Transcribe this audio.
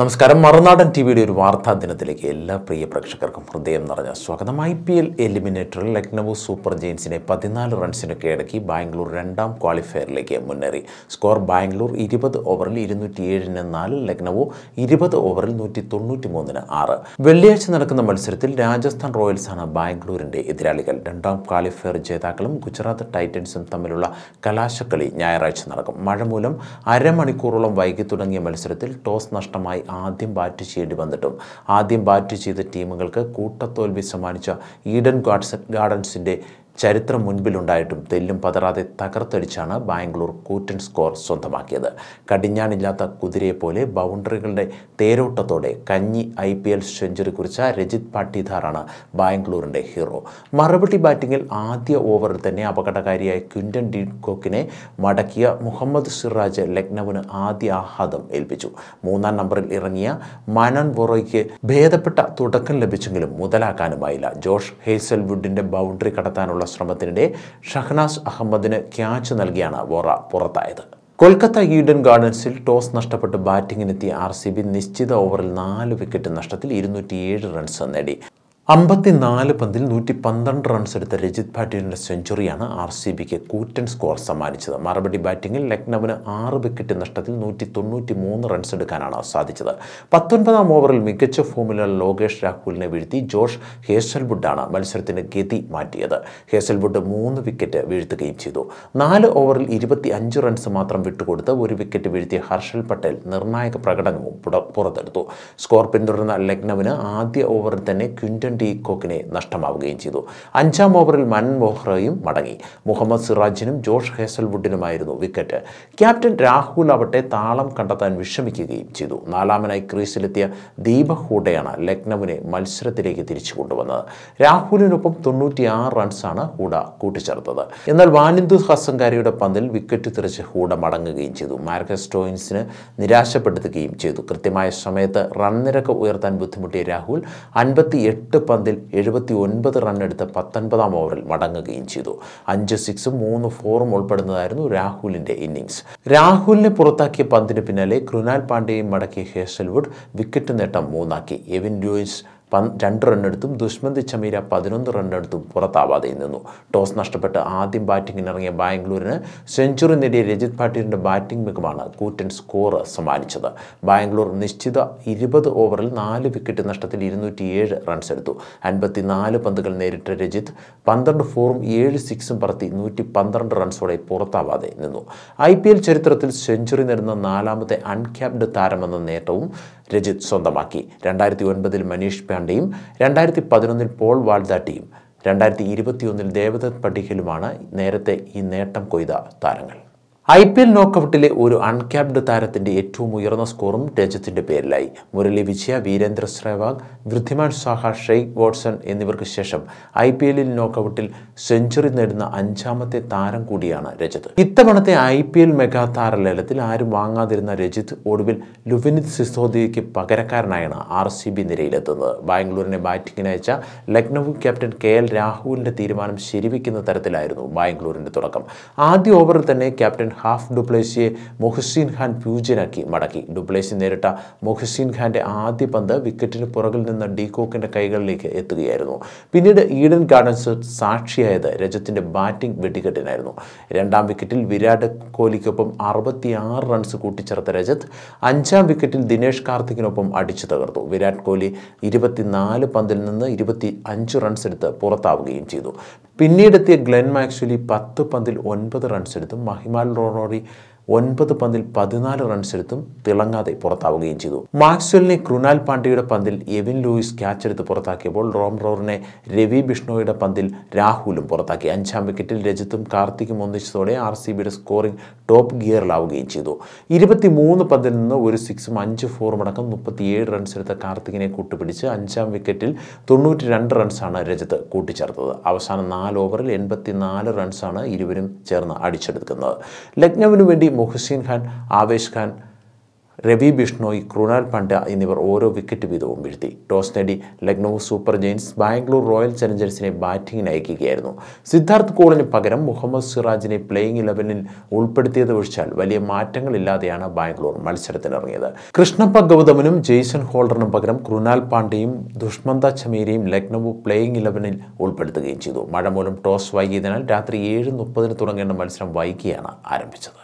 നമസ്കാരം മറുനാടൻ ടി വിയുടെ ഒരു വാർത്താ ദിനത്തിലേക്ക് എല്ലാ പ്രിയ പ്രേക്ഷകർക്കും ഹൃദയം നിറഞ്ഞ സ്വാഗതം ഐ പി എൽ എലിമിനേറ്ററിൽ ലക്നൌ സൂപ്പർ ജെയിൻസിനെ പതിനാല് റൺസിന് കീഴടക്കി ബാംഗ്ലൂർ രണ്ടാം ക്വാളിഫയറിലേക്ക് മുന്നേറി സ്കോർ ബാംഗ്ലൂർ ഇരുപത് ഓവറിൽ ഇരുന്നൂറ്റി ഏഴിന് നാല് ലക്നൌ ഇരുപത് ഓവറിൽ നൂറ്റി തൊണ്ണൂറ്റി മൂന്നിന് ആറ് വെള്ളിയാഴ്ച നടക്കുന്ന മത്സരത്തിൽ രാജസ്ഥാൻ റോയൽസാണ് ബാംഗ്ലൂരിൻ്റെ എതിരാളികൾ രണ്ടാം ക്വാളിഫയർ ജേതാക്കളും ഗുജറാത്ത് ടൈറ്റൻസും തമ്മിലുള്ള കലാശക്കളി ഞായറാഴ്ച നടക്കും മഴ മൂലം അരമണിക്കൂറോളം വൈകി തുടങ്ങിയ മത്സരത്തിൽ ടോസ് നഷ്ടമായി ആദ്യം ബാറ്റ് ചെയ്യേണ്ടി വന്നിട്ടും ആദ്യം ബാറ്റ് ചെയ്ത ടീമുകൾക്ക് കൂട്ടത്തോൽവി സമ്മാനിച്ച ഈഡൻ ഗാർഡ്സ് ഗാർഡൻസിൻ്റെ ചരിത്രം മുൻപിലുണ്ടായിട്ടും തെല്ലും പതറാതെ തകർത്തടിച്ചാണ് ബാംഗ്ലൂർ കൂറ്റൻ സ്കോർ സ്വന്തമാക്കിയത് കടിഞ്ഞാണില്ലാത്ത കുതിരയെപ്പോലെ ബൗണ്ടറികളുടെ തേരോട്ടത്തോടെ കഞ്ഞി ഐ പി എൽ സെഞ്ചുറി കുറിച്ച രജിത് പാട്ടിധാറാണ് ബാംഗ്ലൂരിൻ്റെ ഹീറോ മറുപടി ബാറ്റിങ്ങിൽ ആദ്യ ഓവറിൽ തന്നെ അപകടകാരിയായ ക്വിൻ്റൻ ഡീഡ്കോക്കിനെ മടക്കിയ മുഹമ്മദ് സിറാജ് ലക്നൌവിന് ആദ്യ ആഹ്ലാദം ഏൽപ്പിച്ചു മൂന്നാം നമ്പറിൽ ഇറങ്ങിയ മനൻ വോറോയ്ക്ക് ഭേദപ്പെട്ട തുടക്കം ലഭിച്ചെങ്കിലും മുതലാക്കാനുമായില്ല ജോഷ് ഹേസൽവുഡിൻ്റെ ബൗണ്ടറി കടത്താനുള്ള ശ്രമത്തിനിടെ ഷഹ്നാസ് അഹമ്മദിന് ക്യാച്ച് നൽകിയാണ് വോറ പുറത്തായത് കൊൽക്കത്ത ഈഡൻ ഗാർഡൻസിൽ ടോസ് നഷ്ടപ്പെട്ട് ബാറ്റിംഗിനെത്തിയ ആർ സി ബി നിശ്ചിത ഓവറിൽ നാല് വിക്കറ്റ് നഷ്ടത്തിൽ ഇരുന്നൂറ്റിയേഴ് റൺസ് നേടി അമ്പത്തിനാല് പന്തിൽ നൂറ്റി പന്ത്രണ്ട് റൺസ് എടുത്ത രജിത് ഭാട്ടിയുടെ സെഞ്ചുറിയാണ് ആർ സി ബിക്ക് കൂറ്റൻ സ്കോർ സമ്മാനിച്ചത് മറുപടി ബാറ്റിംഗിൽ ലക്നൌവിന് ആറ് വിക്കറ്റ് നഷ്ടത്തിൽ നൂറ്റി തൊണ്ണൂറ്റി മൂന്ന് റൺസ് എടുക്കാനാണ് സാധിച്ചത് പത്തൊൻപതാം ഓവറിൽ മികച്ച ഫോമിലുള്ള ലോകേഷ് രാഹുലിനെ വീഴ്ത്തി ജോഷ് ഹേസൽവുഡാണ് മത്സരത്തിന് ഗതി മാറ്റിയത് ഹേസൽവുഡ് മൂന്ന് വിക്കറ്റ് വീഴ്ത്തുകയും ചെയ്തു നാല് ഓവറിൽ ഇരുപത്തി അഞ്ച് റൺസ് മാത്രം വിട്ടുകൊടുത്ത് ഒരു വിക്കറ്റ് വീഴ്ത്തിയ ഹർഷൽ പട്ടേൽ നിർണായക പ്രകടനവും പുറത്തെടുത്തു സ്കോർ പിന്തുടർന്ന ലക്നൌവിന് ആദ്യ ഓവറിൽ തന്നെ ക്വിൻറ്റൺ ഡി കോക്കിനെ നഷ്ടമാവുകയും ചെയ്തു അഞ്ചാം ഓവറിൽ മൻമോഹ്റയും മടങ്ങി മുഹമ്മദ് സിറാജിനും ജോഷ് ഹേസൽവുഡിനുമായിരുന്നു വിക്കറ്റ് ക്യാപ്റ്റൻ രാഹുൽ അവട്ടെ താളം കണ്ടെത്താൻ വിഷമിക്കുകയും ചെയ്തു നാലാമനായി ക്രീസിലെത്തിയ ദീപക് ഹൂഡയാണ് ലക്നൌവിനെ മത്സരത്തിലേക്ക് തിരിച്ചു കൊണ്ടുവന്നത് രാഹുലിനൊപ്പം തൊണ്ണൂറ്റിയാറ് റൺസാണ് ഹൂഡ കൂട്ടിച്ചേർത്തത് എന്നാൽ വാനിന്ദു ഹസങ്കാരിയുടെ പന്തിൽ വിക്കറ്റ് തിരിച്ച് ഹൂഡ മടങ്ങുകയും ചെയ്തു മാർക്കസ് സ്റ്റോയിൻസിന് നിരാശപ്പെടുത്തുകയും ചെയ്തു കൃത്യമായ സമയത്ത് റൺ നിരക്ക് ഉയർത്താൻ ബുദ്ധിമുട്ടിയ രാഹുൽ അൻപത്തി എട്ട് പന്തിൽ എഴുപത്തി ഒൻപത് റണ്ണെടുത്ത് പത്തൊൻപതാം ഓവറിൽ മടങ്ങുകയും ചെയ്തു അഞ്ച് സിക്സും മൂന്ന് ഫോറും ഉൾപ്പെടുന്നതായിരുന്നു രാഹുലിൻ്റെ ഇന്നിങ്സ് രാഹുലിനെ പുറത്താക്കിയ പന്തിന് പിന്നാലെ ക്രുനാൽ പാണ്ഡ്യയും മടക്കിയ ഹേസൽവുഡ് വിക്കറ്റ് നേട്ടം മൂന്നാക്കി എവിൻ ലൂയിസ് രണ്ട് റണ്ണെടുത്തും ദുഷ്മന്ത് ചമീര പതിനൊന്ന് റണ്ണെടുത്തും പുറത്താവാതെ നിന്നു ടോസ് നഷ്ടപ്പെട്ട് ആദ്യം ബാറ്റിംഗിനിറങ്ങിയ ബാംഗ്ലൂരിന് സെഞ്ചുറി നേടിയ രജിത് പാട്ടീലിൻ്റെ ബാറ്റിംഗ് മികവാണ് കൂറ്റൻ സ്കോർ സമ്മാനിച്ചത് ബാംഗ്ലൂർ നിശ്ചിത ഇരുപത് ഓവറിൽ നാല് വിക്കറ്റ് നഷ്ടത്തിൽ ഇരുന്നൂറ്റിയേഴ് റൺസ് എടുത്തു നാല് പന്തുകൾ നേരിട്ട രജിത് പന്ത്രണ്ട് ഫോറും ഏഴ് സിക്സും പറത്തി നൂറ്റി പന്ത്രണ്ട് റൺസോടെ പുറത്താവാതെ നിന്നു ഐ ചരിത്രത്തിൽ സെഞ്ചുറി നേടുന്ന നാലാമത്തെ അൺക്യാപ്ഡ് താരമെന്ന നേട്ടവും രജിത് സ്വന്തമാക്കി രണ്ടായിരത്തി ഒൻപതിൽ മനീഷ് പാണ്ഡെയും രണ്ടായിരത്തി പതിനൊന്നിൽ പോൾ വാൾദാട്ടിയും രണ്ടായിരത്തി ഇരുപത്തിയൊന്നിൽ ദേവദത്ത് പട്ടിഖലുമാണ് നേരത്തെ ഈ നേട്ടം കൊയ്ത താരങ്ങൾ ഐ പി എൽ നോക്കൌട്ടിലെ ഒരു അൺക്യാപ്ഡ് താരത്തിന്റെ ഏറ്റവും ഉയർന്ന സ്കോറും രാജ്യത്തിന്റെ പേരിലായി മുരളി വിജയ വീരേന്ദ്ര സെവാഗ് വൃദ്ധിമാൻ സാഹ ഷെയ്ഖ് വാട്സൺ എന്നിവർക്ക് ശേഷം ഐ പി എല്ലിൽ നോക്കൌട്ടിൽ സെഞ്ചുറി നേടുന്ന അഞ്ചാമത്തെ താരം കൂടിയാണ് രജിത് ഇത്തവണത്തെ ഐ പി എൽ മെഗാ ലേലത്തിൽ ആരും വാങ്ങാതിരുന്ന രജിത് ഒടുവിൽ ലുവിനിത് സിസോദിയയ്ക്ക് പകരക്കാരനായാണ് ആർ സി ബി നിരയിലെത്തുന്നത് ബാംഗ്ലൂരിനെ ബാറ്റിംഗിന് അയച്ച ലക്നൌ ക്യാപ്റ്റൻ കെ എൽ രാഹുലിന്റെ തീരുമാനം ശരിവയ്ക്കുന്ന തരത്തിലായിരുന്നു ബാംഗ്ലൂരിന്റെ തുടക്കം ആദ്യ ഓവറിൽ തന്നെ ക്യാപ്റ്റൻ ഹാഫ് ഡുപ്ലേസിയെ മൊഹസീൻ ഖാൻ പൂജ്യനാക്കി മടക്കി ഡുപ്ലേസി നേരിട്ട മൊഹസീൻ ഖാൻ്റെ ആദ്യ പന്ത് വിക്കറ്റിന് പുറകിൽ നിന്ന് ഡീകോക്കിൻ്റെ കൈകളിലേക്ക് എത്തുകയായിരുന്നു പിന്നീട് ഈഡൻ ഗാർഡൻസ് സാക്ഷിയായത് രജത്തിൻ്റെ ബാറ്റിംഗ് വെടിക്കെട്ടിനായിരുന്നു രണ്ടാം വിക്കറ്റിൽ വിരാട് കോഹ്ലിക്കൊപ്പം അറുപത്തിയാറ് റൺസ് കൂട്ടിച്ചേർത്ത രജത് അഞ്ചാം വിക്കറ്റിൽ ദിനേഷ് കാർത്തിക്കിനൊപ്പം അടിച്ചു തകർത്തു വിരാട് കോഹ്ലി ഇരുപത്തിനാല് പന്തിൽ നിന്ന് ഇരുപത്തി അഞ്ച് റൺസ് എടുത്ത് പുറത്താവുകയും ചെയ്തു പിന്നീടെത്തിയ ഗ്ലെൻ മാക്സ്വലി പത്ത് പന്തിൽ ഒൻപത് റൺസ് എടുത്തു മഹിമാൽ റോണോറി ഒൻപത് പന്തിൽ പതിനാല് എടുത്തും തിളങ്ങാതെ പുറത്താവുകയും ചെയ്തു മാക്സ്വെല്ലിനെ ക്രുനാൽ പാണ്ഡ്യയുടെ പന്തിൽ എവിൻ ലൂയിസ് ക്യാച്ച് എടുത്ത് പുറത്താക്കിയപ്പോൾ റോം റോറിനെ രവി ബിഷ്ണോയുടെ പന്തിൽ രാഹുലും പുറത്താക്കി അഞ്ചാം വിക്കറ്റിൽ രജത്തും കാർത്തിക്കും ഒന്നിച്ചതോടെ ആർ സി ബിയുടെ സ്കോറിംഗ് ടോപ്പ് ഗിയറിലാവുകയും ചെയ്തു ഇരുപത്തിമൂന്ന് പന്തിൽ നിന്ന് ഒരു സിക്സും അഞ്ച് ഫോറും അടക്കം മുപ്പത്തിയേഴ് റൺസ് എടുത്ത കാർത്തികിനെ കൂട്ടുപിടിച്ച് അഞ്ചാം വിക്കറ്റിൽ തൊണ്ണൂറ്റി രണ്ട് റൺസാണ് രജത്ത് കൂട്ടിച്ചേർത്തത് അവസാന നാല് ഓവറിൽ നാല് റൺസാണ് ഇരുവരും ചേർന്ന് അടിച്ചെടുക്കുന്നത് ലക്നൌവിന് വേണ്ടി മുഹസിൻ ഖാൻ ആവേശ് ഖാൻ രവി ബിഷ്ണോയ് ക്രുണാൽ പണ്ട എന്നിവർ ഓരോ വിക്കറ്റ് വീതവും വീഴ്ത്തി ടോസ് നേടി Lucknow Super Giants Bangalore Royal ചലഞ്ചേഴ്സിനെ ബാറ്റിംഗിന് അയക്കുകയായിരുന്നു സിദ്ധാർത്ഥ് കോളിന് പകരം മുഹമ്മദ് സിറാജിനെ പ്ലേയിങ് ഇലവനിൽ ഉൾപ്പെടുത്തിയത് ഒഴിച്ചാൽ വലിയ മാറ്റങ്ങളില്ലാതെയാണ് ബാംഗ്ലൂർ മത്സരത്തിനിറങ്ങിയത് കൃഷ്ണപ്പ ഗൗതമനും ജെയ്സൺ ഹോൾഡറിനും പകരം ക്രുണാൽ പാണ്ഡെയും ദുഷ്മന്ത ചമീരയും ലക്നൌ പ്ലേയിങ് ഇലവനിൽ ഉൾപ്പെടുത്തുകയും ചെയ്തു മഴ മൂലം ടോസ് വൈകിയതിനാൽ രാത്രി ഏഴ് മുപ്പതിന് തുടങ്ങേണ്ട മത്സരം വൈകിയാണ് ആരംഭിച്ചത്